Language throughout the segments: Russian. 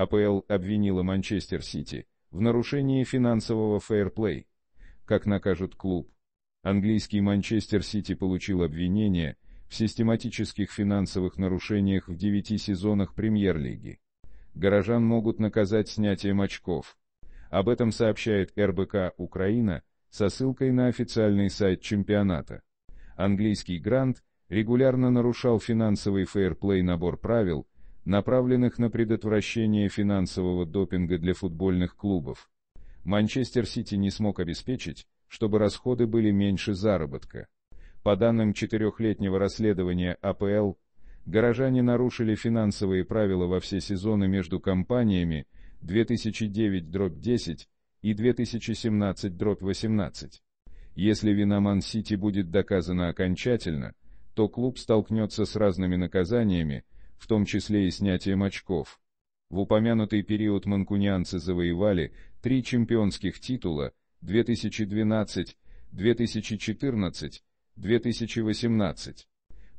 АПЛ обвинила Манчестер Сити в нарушении финансового фейерплей. Как накажет клуб? Английский Манчестер Сити получил обвинение в систематических финансовых нарушениях в девяти сезонах Премьер-лиги. Горожан могут наказать снятием очков. Об этом сообщает РБК «Украина» со ссылкой на официальный сайт чемпионата. Английский грант регулярно нарушал финансовый фейерплей набор правил, направленных на предотвращение финансового допинга для футбольных клубов. Манчестер Сити не смог обеспечить, чтобы расходы были меньше заработка. По данным четырехлетнего расследования АПЛ, горожане нарушили финансовые правила во все сезоны между компаниями 2009-10 и 2017-18. Если виноман Сити будет доказана окончательно, то клуб столкнется с разными наказаниями, в том числе и снятием очков. В упомянутый период манкунианцы завоевали три чемпионских титула 2012, 2014, 2018.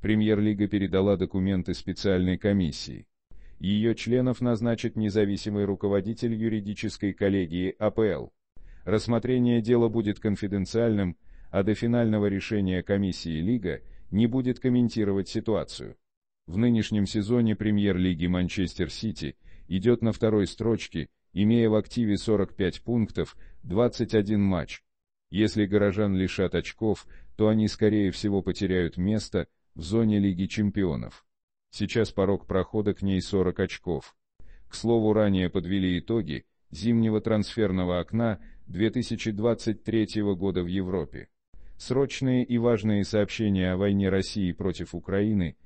Премьер-лига передала документы специальной комиссии. Ее членов назначит независимый руководитель юридической коллегии АПЛ. Рассмотрение дела будет конфиденциальным, а до финального решения комиссии Лига не будет комментировать ситуацию. В нынешнем сезоне премьер-лиги Манчестер Сити идет на второй строчке, имея в активе 45 пунктов, 21 матч. Если горожан лишат очков, то они скорее всего потеряют место в зоне Лиги Чемпионов. Сейчас порог прохода к ней 40 очков. К слову, ранее подвели итоги зимнего трансферного окна 2023 года в Европе. Срочные и важные сообщения о войне России против Украины –